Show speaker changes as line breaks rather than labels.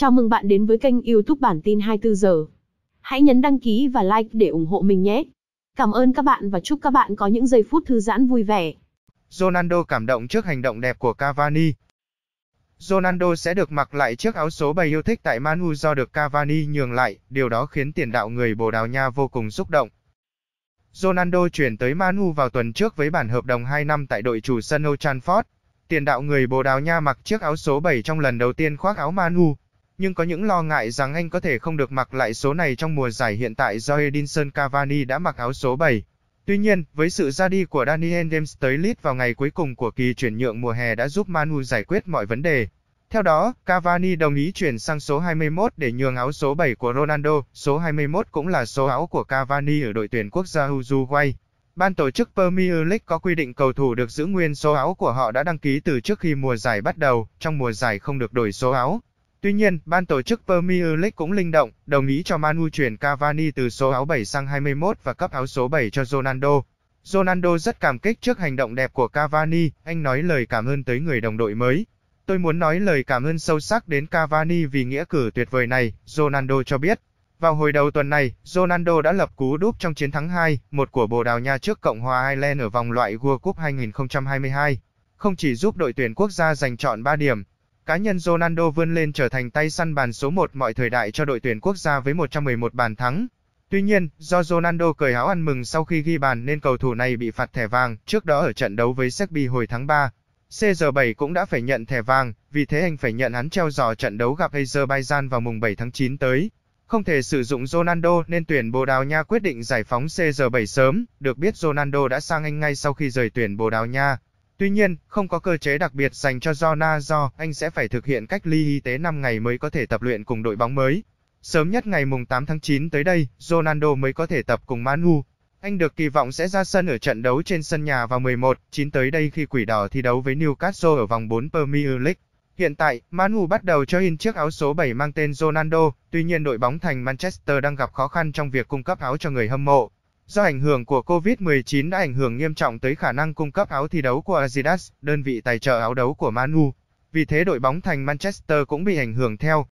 Chào mừng bạn đến với kênh YouTube bản tin 24 giờ. Hãy nhấn đăng ký và like để ủng hộ mình nhé. Cảm ơn các bạn và chúc các bạn có những giây phút thư giãn vui vẻ. Ronaldo cảm động trước hành động đẹp của Cavani. Ronaldo sẽ được mặc lại chiếc áo số 7 yêu thích tại Man U do được Cavani nhường lại, điều đó khiến tiền đạo người Bồ Đào Nha vô cùng xúc động. Ronaldo chuyển tới Man U vào tuần trước với bản hợp đồng 2 năm tại đội chủ sân Old Trafford. Tiền đạo người Bồ Đào Nha mặc chiếc áo số 7 trong lần đầu tiên khoác áo Man U nhưng có những lo ngại rằng anh có thể không được mặc lại số này trong mùa giải hiện tại do Edinson Cavani đã mặc áo số 7. Tuy nhiên, với sự ra đi của Daniel James tới Leeds vào ngày cuối cùng của kỳ chuyển nhượng mùa hè đã giúp Manu giải quyết mọi vấn đề. Theo đó, Cavani đồng ý chuyển sang số 21 để nhường áo số 7 của Ronaldo, số 21 cũng là số áo của Cavani ở đội tuyển quốc gia Uruguay. Ban tổ chức Premier League có quy định cầu thủ được giữ nguyên số áo của họ đã đăng ký từ trước khi mùa giải bắt đầu, trong mùa giải không được đổi số áo. Tuy nhiên, ban tổ chức Premier League cũng linh động, đồng ý cho Manu chuyển Cavani từ số áo 7 sang 21 và cấp áo số 7 cho Ronaldo. Ronaldo rất cảm kích trước hành động đẹp của Cavani, anh nói lời cảm ơn tới người đồng đội mới. Tôi muốn nói lời cảm ơn sâu sắc đến Cavani vì nghĩa cử tuyệt vời này, Ronaldo cho biết. Vào hồi đầu tuần này, Ronaldo đã lập cú đúp trong chiến thắng 2-1 của Bồ Đào Nha trước Cộng hòa Ireland ở vòng loại World Cup 2022. Không chỉ giúp đội tuyển quốc gia giành chọn 3 điểm, cá nhân Ronaldo vươn lên trở thành tay săn bàn số 1 mọi thời đại cho đội tuyển quốc gia với 111 bàn thắng. Tuy nhiên, do Ronaldo cởi áo ăn mừng sau khi ghi bàn nên cầu thủ này bị phạt thẻ vàng, trước đó ở trận đấu với Serbia hồi tháng 3. CR7 cũng đã phải nhận thẻ vàng, vì thế anh phải nhận hắn treo giò trận đấu gặp Azerbaijan vào mùng 7 tháng 9 tới. Không thể sử dụng Ronaldo nên tuyển Bồ Đào Nha quyết định giải phóng CR7 sớm, được biết Ronaldo đã sang Anh ngay sau khi rời tuyển Bồ Đào Nha. Tuy nhiên, không có cơ chế đặc biệt dành cho Jona do anh sẽ phải thực hiện cách ly y tế 5 ngày mới có thể tập luyện cùng đội bóng mới. Sớm nhất ngày mùng 8 tháng 9 tới đây, Ronaldo mới có thể tập cùng Manu. Anh được kỳ vọng sẽ ra sân ở trận đấu trên sân nhà vào 11 9 tới đây khi Quỷ Đỏ thi đấu với Newcastle ở vòng 4 Premier League. Hiện tại, Manu bắt đầu cho in chiếc áo số 7 mang tên Ronaldo, tuy nhiên đội bóng thành Manchester đang gặp khó khăn trong việc cung cấp áo cho người hâm mộ. Do ảnh hưởng của Covid-19 đã ảnh hưởng nghiêm trọng tới khả năng cung cấp áo thi đấu của Adidas, đơn vị tài trợ áo đấu của Manu. Vì thế đội bóng thành Manchester cũng bị ảnh hưởng theo.